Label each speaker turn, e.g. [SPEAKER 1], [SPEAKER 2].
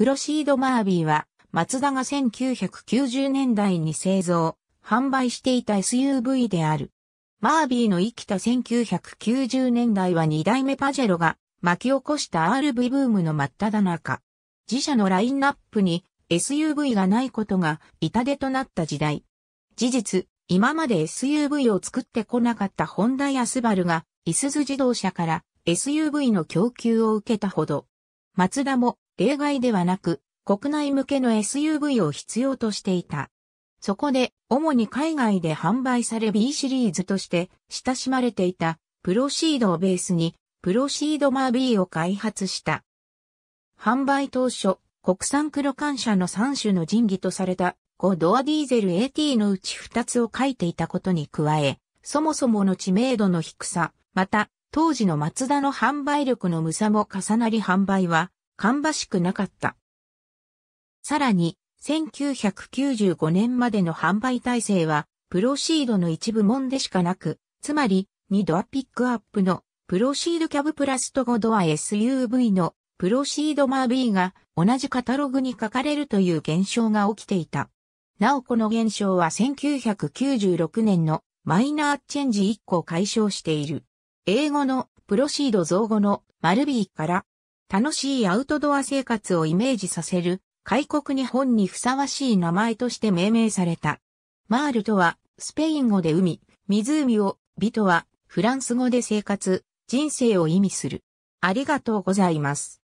[SPEAKER 1] クロシード・マービーは、マツダが1990年代に製
[SPEAKER 2] 造、販売していた SUV である。マービーの生きた1990年代は2代目パジェロが巻き起こした RV ブームの真っ只中。自社のラインナップに SUV がないことが痛手となった時代。事実、今まで SUV を作ってこなかったホンダやスバルが、イスズ自動車から SUV の供給を受けたほど、マツダも例外ではなく、国内向けの SUV を必要としていた。そこで、主に海外で販売され B シリーズとして親しまれていたプロシードをベースに、プロシードマー B を開発した。販売当初、国産黒感謝の3種の神器とされた5ドアディーゼル AT のうち2つを書いていたことに加え、そもそもの知名度の低さ、また、当時のマツダの販売力の無さも重なり販売は芳しくなかった。さらに、1995年までの販売体制は、プロシードの一部門でしかなく、つまり、2ドアピックアップのプロシードキャブプラスと5ドア SUV のプロシードマーーが同じカタログに書かれるという現象が起きていた。なおこの現象は1996年のマイナーチェンジ1個を解消している。英語のプロシード造語のマルビーから楽しいアウトドア生活をイメージさせる、開国日本にふさわしい名前として命名された。マールとは、スペイン語で海、湖を、美とは、フランス語で生
[SPEAKER 1] 活、人生を意味する。ありがとうございます。